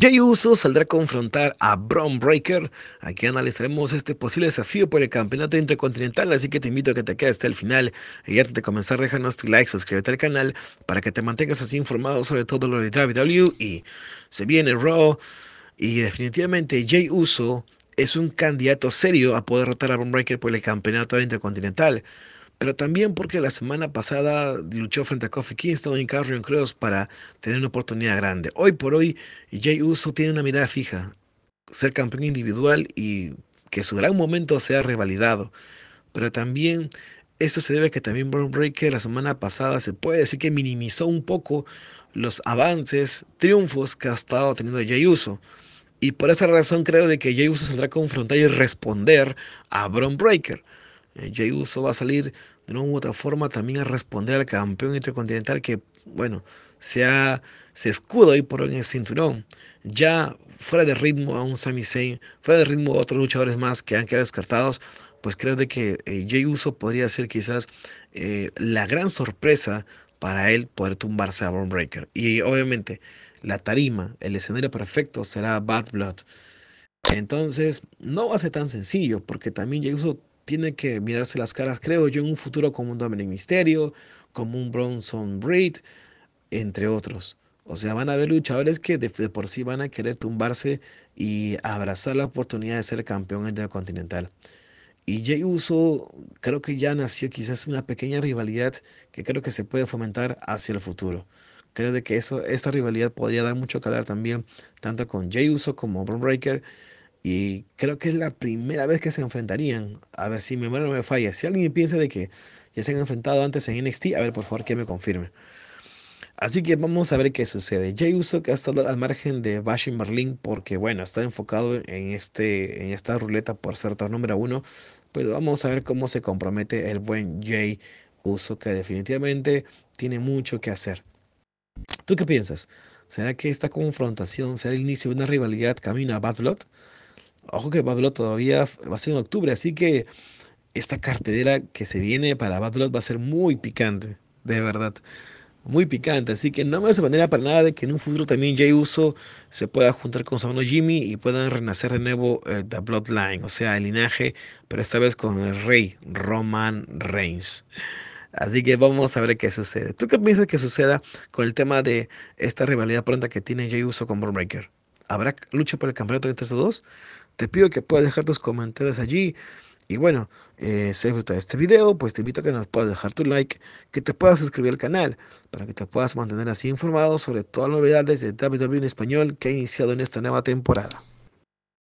Jay Uso saldrá a confrontar a Braun Breaker. Aquí analizaremos este posible desafío por el campeonato intercontinental, así que te invito a que te quedes hasta el final. Y antes de comenzar, déjanos tu like, suscríbete al canal para que te mantengas así informado sobre todo lo de WWE. Y se viene Raw. Y definitivamente Jay Uso es un candidato serio a poder derrotar a Braun Breaker por el campeonato intercontinental pero también porque la semana pasada luchó frente a Kofi Kingston y Carrion Cross para tener una oportunidad grande. Hoy por hoy, Jay Uso tiene una mirada fija, ser campeón individual y que su gran momento sea revalidado. Pero también eso se debe a que también Brown Breaker la semana pasada se puede decir que minimizó un poco los avances, triunfos que ha estado teniendo Jay Uso. Y por esa razón creo de que Jay Uso saldrá a confrontar y responder a Brown Breaker. Eh, Jay Uso va a salir de una u otra forma también a responder al campeón intercontinental que, bueno, se, ha, se escudo hoy por en el cinturón. Ya fuera de ritmo a un Sami Zayn, fuera de ritmo a otros luchadores más que han quedado descartados, pues creo que eh, Jay Uso podría ser quizás eh, la gran sorpresa para él poder tumbarse a Bonebreaker. Breaker. Y obviamente la tarima, el escenario perfecto será Bad Blood. Entonces, no va a ser tan sencillo, porque también Jay Uso tiene que mirarse las caras, creo yo, en un futuro como un Dominic Misterio, como un Bronson Reed, entre otros. O sea, van a haber luchadores que de, por sí van a querer tumbarse y abrazar la oportunidad de ser campeón continental. Y Jay Uso creo que ya nació quizás una pequeña rivalidad que creo que se puede fomentar hacia el futuro. Creo de que eso, esta rivalidad podría dar mucho que dar también, tanto con Jay Uso como Bron Breaker. Y creo que es la primera vez que se enfrentarían. A ver si mi memoria no me falla. Si alguien piensa de que ya se han enfrentado antes en NXT, a ver por favor que me confirme. Así que vamos a ver qué sucede. Jay Uso que ha estado al margen de Bash y porque bueno, está enfocado en, este, en esta ruleta por ser tu número uno. pues vamos a ver cómo se compromete el buen Jay Uso que definitivamente tiene mucho que hacer. ¿Tú qué piensas? ¿Será que esta confrontación será el inicio de una rivalidad camino a Bad Blood? Ojo que Bad Blood todavía va a ser en octubre, así que esta cartelera que se viene para Bad va a ser muy picante, de verdad. Muy picante, así que no me manera para nada de que en un futuro también Jay Uso se pueda juntar con su hermano Jimmy y puedan renacer de nuevo eh, The Bloodline, o sea, el linaje, pero esta vez con el rey Roman Reigns. Así que vamos a ver qué sucede. ¿Tú qué piensas que suceda con el tema de esta rivalidad pronta que tiene Jay Uso con Bonebreaker? ¿Habrá lucha por el campeonato entre estos dos? Te pido que puedas dejar tus comentarios allí. Y bueno, eh, si este video, pues te invito a que nos puedas dejar tu like, que te puedas suscribir al canal, para que te puedas mantener así informado sobre todas las novedades de David en español que ha iniciado en esta nueva temporada.